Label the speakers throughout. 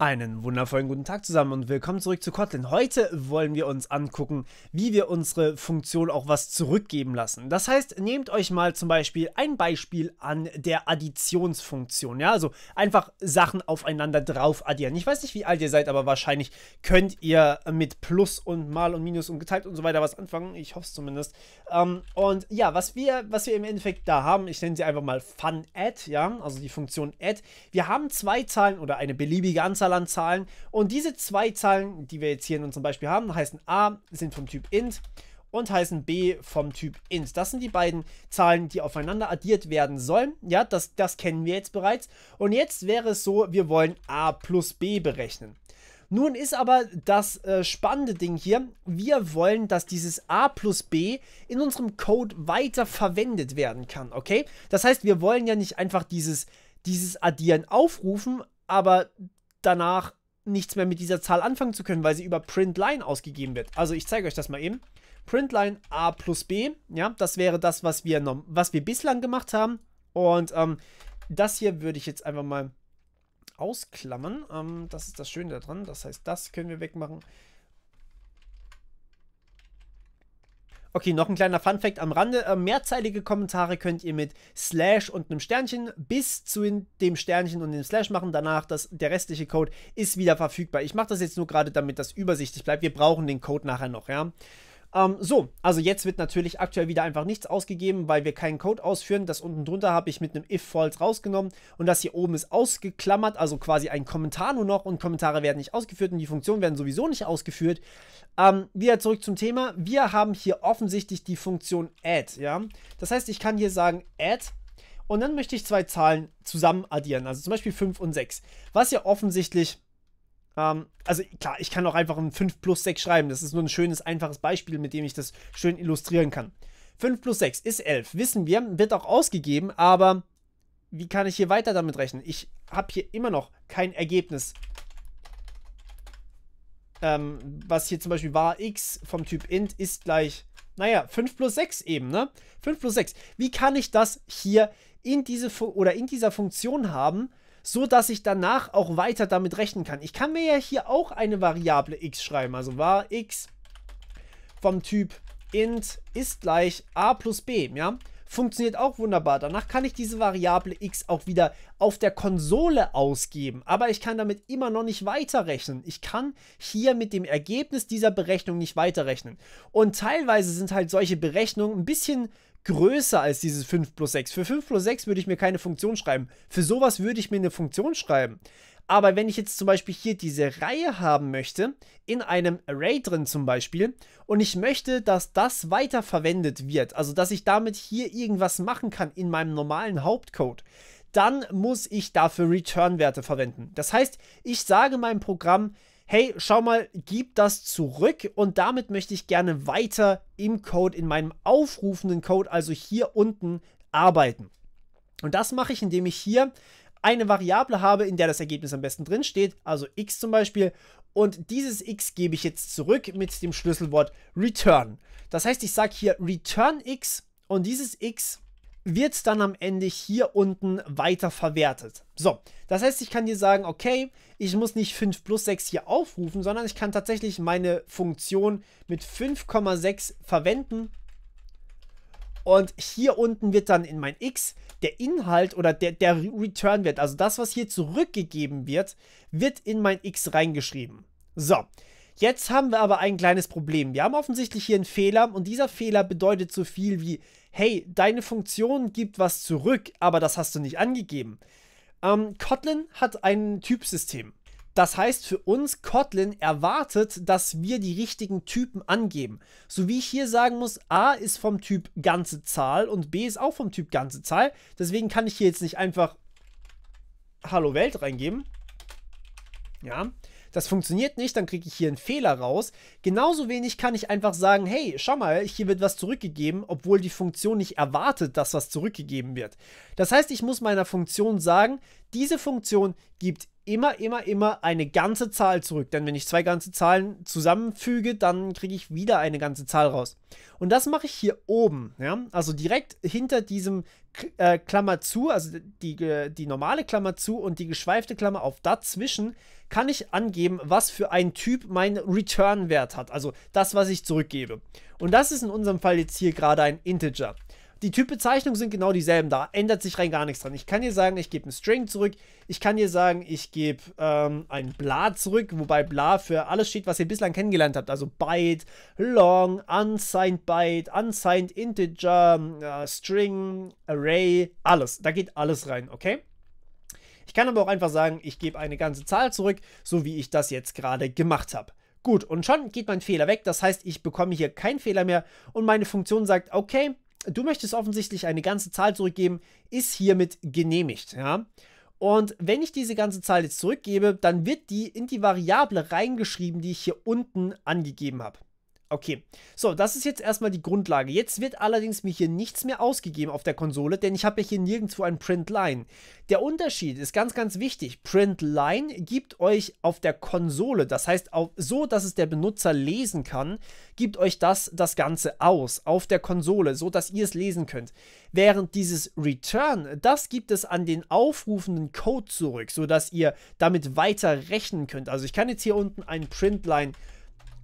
Speaker 1: Einen wundervollen guten Tag zusammen und willkommen zurück zu Kotlin. Heute wollen wir uns angucken, wie wir unsere Funktion auch was zurückgeben lassen. Das heißt, nehmt euch mal zum Beispiel ein Beispiel an der Additionsfunktion. Ja, also einfach Sachen aufeinander drauf addieren. Ich weiß nicht, wie alt ihr seid, aber wahrscheinlich könnt ihr mit Plus und Mal und Minus und geteilt und so weiter was anfangen. Ich hoffe es zumindest. Ähm, und ja, was wir, was wir im Endeffekt da haben, ich nenne sie einfach mal Fun ja, also die Funktion Add. Wir haben zwei Zahlen oder eine beliebige Anzahl Unterzahl an Zahlen. Und diese zwei Zahlen, die wir jetzt hier in unserem Beispiel haben, heißen a, sind vom Typ int und heißen b vom Typ int. Das sind die beiden Zahlen, die aufeinander addiert werden sollen. Ja, das, das kennen wir jetzt bereits. Und jetzt wäre es so, wir wollen a plus b berechnen. Nun ist aber das äh, spannende Ding hier, wir wollen, dass dieses a plus b in unserem Code weiter verwendet werden kann, okay? Das heißt, wir wollen ja nicht einfach dieses, dieses Addieren aufrufen, aber danach nichts mehr mit dieser Zahl anfangen zu können, weil sie über Printline ausgegeben wird. Also ich zeige euch das mal eben. Printline A plus B, ja, das wäre das, was wir, was wir bislang gemacht haben. Und ähm, das hier würde ich jetzt einfach mal ausklammern. Ähm, das ist das Schöne daran. Das heißt, das können wir wegmachen. Okay, noch ein kleiner Funfact am Rande. Äh, mehrzeilige Kommentare könnt ihr mit Slash und einem Sternchen bis zu dem Sternchen und dem Slash machen. Danach, das, der restliche Code ist wieder verfügbar. Ich mache das jetzt nur gerade, damit das übersichtlich bleibt. Wir brauchen den Code nachher noch, ja. Ähm, so, also jetzt wird natürlich aktuell wieder einfach nichts ausgegeben, weil wir keinen Code ausführen. Das unten drunter habe ich mit einem if-false rausgenommen und das hier oben ist ausgeklammert, also quasi ein Kommentar nur noch und Kommentare werden nicht ausgeführt und die Funktionen werden sowieso nicht ausgeführt. Ähm, wieder zurück zum Thema. Wir haben hier offensichtlich die Funktion add, ja. Das heißt, ich kann hier sagen add und dann möchte ich zwei Zahlen zusammen addieren, also zum Beispiel 5 und 6, was ja offensichtlich ähm, also klar, ich kann auch einfach ein 5 plus 6 schreiben. Das ist nur ein schönes, einfaches Beispiel, mit dem ich das schön illustrieren kann. 5 plus 6 ist 11, wissen wir, wird auch ausgegeben, aber wie kann ich hier weiter damit rechnen? Ich habe hier immer noch kein Ergebnis, ähm, was hier zum Beispiel war x vom Typ int ist gleich, naja, 5 plus 6 eben, ne? 5 plus 6. Wie kann ich das hier in diese Fu oder in dieser Funktion haben, so dass ich danach auch weiter damit rechnen kann. Ich kann mir ja hier auch eine Variable x schreiben, also war x vom Typ int ist gleich a plus b, ja funktioniert auch wunderbar. Danach kann ich diese Variable x auch wieder auf der Konsole ausgeben, aber ich kann damit immer noch nicht weiterrechnen. Ich kann hier mit dem Ergebnis dieser Berechnung nicht weiterrechnen. Und teilweise sind halt solche Berechnungen ein bisschen größer als dieses 5 plus 6. Für 5 plus 6 würde ich mir keine Funktion schreiben. Für sowas würde ich mir eine Funktion schreiben. Aber wenn ich jetzt zum Beispiel hier diese Reihe haben möchte, in einem Array drin zum Beispiel, und ich möchte, dass das weiter verwendet wird, also dass ich damit hier irgendwas machen kann in meinem normalen Hauptcode, dann muss ich dafür Return-Werte verwenden. Das heißt, ich sage meinem Programm, hey, schau mal, gib das zurück und damit möchte ich gerne weiter im Code, in meinem aufrufenden Code, also hier unten, arbeiten. Und das mache ich, indem ich hier eine Variable habe, in der das Ergebnis am besten drin steht, also x zum Beispiel, und dieses x gebe ich jetzt zurück mit dem Schlüsselwort return. Das heißt, ich sage hier return x und dieses x wird dann am Ende hier unten weiter verwertet. So, das heißt, ich kann dir sagen, okay, ich muss nicht 5 plus 6 hier aufrufen, sondern ich kann tatsächlich meine Funktion mit 5,6 verwenden und hier unten wird dann in mein X der Inhalt oder der, der Return-Wert, also das, was hier zurückgegeben wird, wird in mein X reingeschrieben. So, jetzt haben wir aber ein kleines Problem. Wir haben offensichtlich hier einen Fehler und dieser Fehler bedeutet so viel wie, hey, deine Funktion gibt was zurück, aber das hast du nicht angegeben. Ähm, Kotlin hat ein Typsystem. Das heißt für uns, Kotlin erwartet, dass wir die richtigen Typen angeben. So wie ich hier sagen muss, A ist vom Typ ganze Zahl und B ist auch vom Typ ganze Zahl. Deswegen kann ich hier jetzt nicht einfach Hallo Welt reingeben. Ja, das funktioniert nicht, dann kriege ich hier einen Fehler raus. Genauso wenig kann ich einfach sagen, hey, schau mal, hier wird was zurückgegeben, obwohl die Funktion nicht erwartet, dass was zurückgegeben wird. Das heißt, ich muss meiner Funktion sagen, diese Funktion gibt immer, immer, immer eine ganze Zahl zurück. Denn wenn ich zwei ganze Zahlen zusammenfüge, dann kriege ich wieder eine ganze Zahl raus. Und das mache ich hier oben. Ja? Also direkt hinter diesem äh, Klammer zu, also die, äh, die normale Klammer zu und die geschweifte Klammer auf dazwischen, kann ich angeben, was für ein Typ mein Return-Wert hat. Also das, was ich zurückgebe. Und das ist in unserem Fall jetzt hier gerade ein Integer. Die Typbezeichnungen sind genau dieselben, da ändert sich rein gar nichts dran. Ich kann dir sagen, ich gebe einen String zurück, ich kann dir sagen, ich gebe ähm, ein Bla zurück, wobei Bla für alles steht, was ihr bislang kennengelernt habt. Also Byte, Long, Unsigned Byte, Unsigned Integer, äh, String, Array, alles. Da geht alles rein, okay? Ich kann aber auch einfach sagen, ich gebe eine ganze Zahl zurück, so wie ich das jetzt gerade gemacht habe. Gut, und schon geht mein Fehler weg. Das heißt, ich bekomme hier keinen Fehler mehr und meine Funktion sagt, okay, du möchtest offensichtlich eine ganze Zahl zurückgeben, ist hiermit genehmigt. Ja? Und wenn ich diese ganze Zahl jetzt zurückgebe, dann wird die in die Variable reingeschrieben, die ich hier unten angegeben habe. Okay, so, das ist jetzt erstmal die Grundlage. Jetzt wird allerdings mir hier nichts mehr ausgegeben auf der Konsole, denn ich habe ja hier nirgendwo ein Printline. Der Unterschied ist ganz, ganz wichtig. Printline gibt euch auf der Konsole, das heißt auf, so, dass es der Benutzer lesen kann, gibt euch das das Ganze aus auf der Konsole, so dass ihr es lesen könnt. Während dieses Return, das gibt es an den aufrufenden Code zurück, so dass ihr damit weiter rechnen könnt. Also ich kann jetzt hier unten ein Printline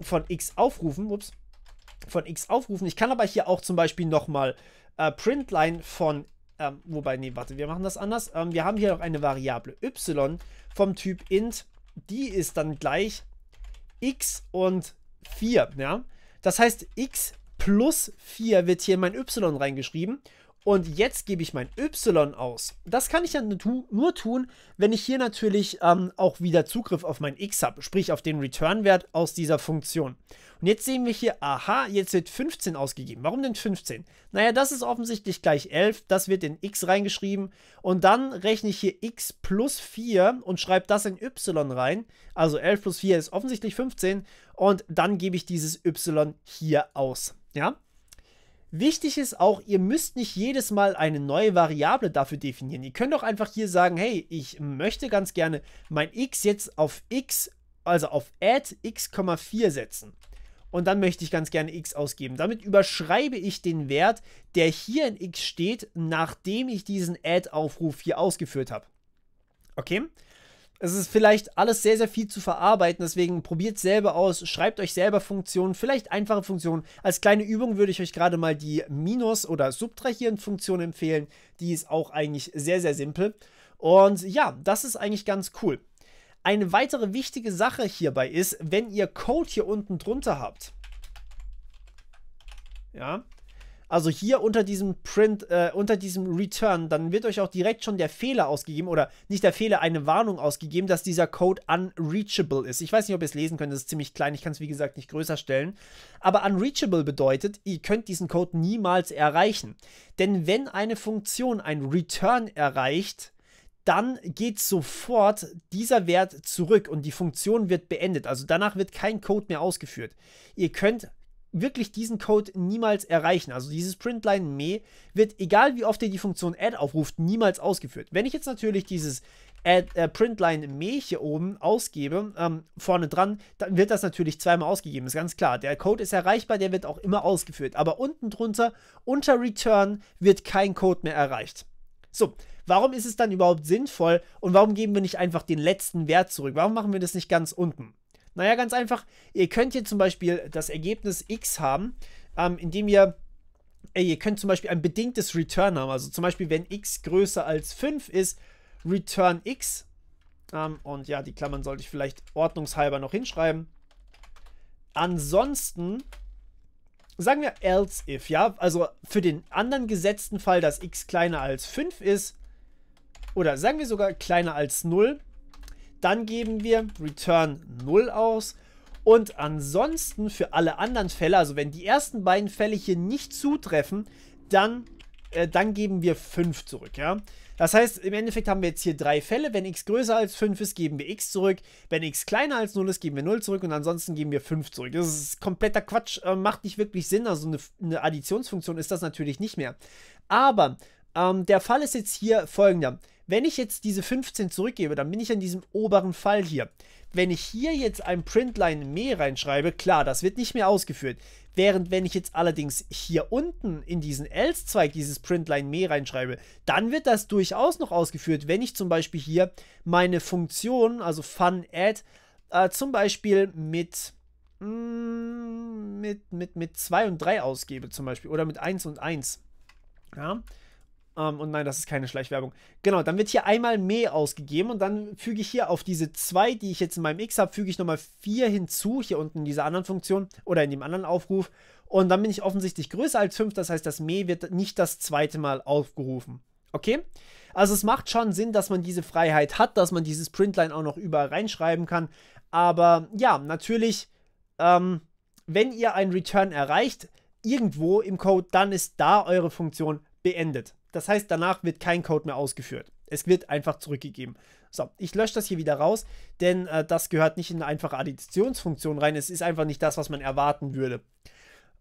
Speaker 1: von X aufrufen. Ups. Von X aufrufen. Ich kann aber hier auch zum Beispiel nochmal äh, Printline von ähm, wobei, nee, warte, wir machen das anders. Ähm, wir haben hier noch eine Variable y vom Typ int. Die ist dann gleich x und 4, ja. Das heißt, x plus 4 wird hier in mein y reingeschrieben und jetzt gebe ich mein Y aus. Das kann ich dann nur tun, wenn ich hier natürlich ähm, auch wieder Zugriff auf mein X habe, sprich auf den Return-Wert aus dieser Funktion. Und jetzt sehen wir hier, aha, jetzt wird 15 ausgegeben. Warum denn 15? Naja, das ist offensichtlich gleich 11, das wird in X reingeschrieben und dann rechne ich hier X plus 4 und schreibe das in Y rein. Also 11 plus 4 ist offensichtlich 15 und dann gebe ich dieses Y hier aus. Ja, Wichtig ist auch, ihr müsst nicht jedes Mal eine neue Variable dafür definieren. Ihr könnt doch einfach hier sagen, hey, ich möchte ganz gerne mein x jetzt auf x, also auf add x,4 setzen. Und dann möchte ich ganz gerne x ausgeben. Damit überschreibe ich den Wert, der hier in x steht, nachdem ich diesen add-Aufruf hier ausgeführt habe. Okay? es ist vielleicht alles sehr, sehr viel zu verarbeiten. Deswegen probiert selber aus, schreibt euch selber Funktionen, vielleicht einfache Funktionen. Als kleine Übung würde ich euch gerade mal die Minus- oder Subtrahierend-Funktion empfehlen. Die ist auch eigentlich sehr, sehr simpel. Und ja, das ist eigentlich ganz cool. Eine weitere wichtige Sache hierbei ist, wenn ihr Code hier unten drunter habt, ja, also hier unter diesem Print, äh, unter diesem Return, dann wird euch auch direkt schon der Fehler ausgegeben oder nicht der Fehler, eine Warnung ausgegeben, dass dieser Code unreachable ist. Ich weiß nicht, ob ihr es lesen könnt, das ist ziemlich klein, ich kann es wie gesagt nicht größer stellen. Aber unreachable bedeutet, ihr könnt diesen Code niemals erreichen. Denn wenn eine Funktion ein Return erreicht, dann geht sofort dieser Wert zurück und die Funktion wird beendet. Also danach wird kein Code mehr ausgeführt. Ihr könnt wirklich diesen Code niemals erreichen. Also dieses Printline me wird, egal wie oft ihr die Funktion add aufruft, niemals ausgeführt. Wenn ich jetzt natürlich dieses add, äh, Printline me hier oben ausgebe, ähm, vorne dran, dann wird das natürlich zweimal ausgegeben, ist ganz klar. Der Code ist erreichbar, der wird auch immer ausgeführt. Aber unten drunter, unter return, wird kein Code mehr erreicht. So, warum ist es dann überhaupt sinnvoll und warum geben wir nicht einfach den letzten Wert zurück? Warum machen wir das nicht ganz unten? Naja, ganz einfach, ihr könnt hier zum Beispiel das Ergebnis x haben, ähm, indem ihr ey, ihr könnt zum Beispiel ein bedingtes Return haben. Also zum Beispiel, wenn x größer als 5 ist, return x. Ähm, und ja, die Klammern sollte ich vielleicht ordnungshalber noch hinschreiben. Ansonsten sagen wir else if, ja. Also für den anderen gesetzten Fall, dass x kleiner als 5 ist, oder sagen wir sogar kleiner als 0, dann geben wir Return 0 aus. Und ansonsten für alle anderen Fälle, also wenn die ersten beiden Fälle hier nicht zutreffen, dann, äh, dann geben wir 5 zurück, ja. Das heißt, im Endeffekt haben wir jetzt hier drei Fälle. Wenn x größer als 5 ist, geben wir x zurück. Wenn x kleiner als 0 ist, geben wir 0 zurück. Und ansonsten geben wir 5 zurück. Das ist kompletter Quatsch. Äh, macht nicht wirklich Sinn. Also eine, eine, Additionsfunktion ist das natürlich nicht mehr. Aber ähm, der Fall ist jetzt hier folgender. Wenn ich jetzt diese 15 zurückgebe, dann bin ich an diesem oberen Fall hier. Wenn ich hier jetzt ein Printline mehr reinschreibe, klar, das wird nicht mehr ausgeführt. Während wenn ich jetzt allerdings hier unten in diesen Else-Zweig dieses Printline mehr reinschreibe, dann wird das durchaus noch ausgeführt, wenn ich zum Beispiel hier meine Funktion, also fun äh, zum Beispiel mit, mh, mm, mit, mit, mit 2 und 3 ausgebe zum Beispiel oder mit 1 und 1. Ja, ähm, und nein, das ist keine Schleichwerbung. Genau, dann wird hier einmal mehr ausgegeben und dann füge ich hier auf diese 2, die ich jetzt in meinem X habe, füge ich nochmal 4 hinzu, hier unten in dieser anderen Funktion oder in dem anderen Aufruf. Und dann bin ich offensichtlich größer als 5, das heißt, das Meh wird nicht das zweite Mal aufgerufen. Okay? Also es macht schon Sinn, dass man diese Freiheit hat, dass man dieses Printline auch noch überall reinschreiben kann. Aber ja, natürlich, ähm, wenn ihr einen Return erreicht, irgendwo im Code, dann ist da eure Funktion beendet. Das heißt, danach wird kein Code mehr ausgeführt. Es wird einfach zurückgegeben. So, ich lösche das hier wieder raus, denn äh, das gehört nicht in eine einfache Additionsfunktion rein. Es ist einfach nicht das, was man erwarten würde.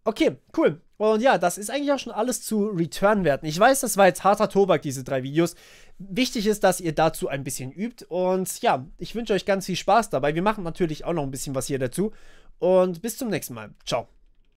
Speaker 1: Okay, cool. Und ja, das ist eigentlich auch schon alles zu Return-Werten. Ich weiß, das war jetzt harter Tobak, diese drei Videos. Wichtig ist, dass ihr dazu ein bisschen übt. Und ja, ich wünsche euch ganz viel Spaß dabei. Wir machen natürlich auch noch ein bisschen was hier dazu. Und bis zum nächsten Mal. Ciao.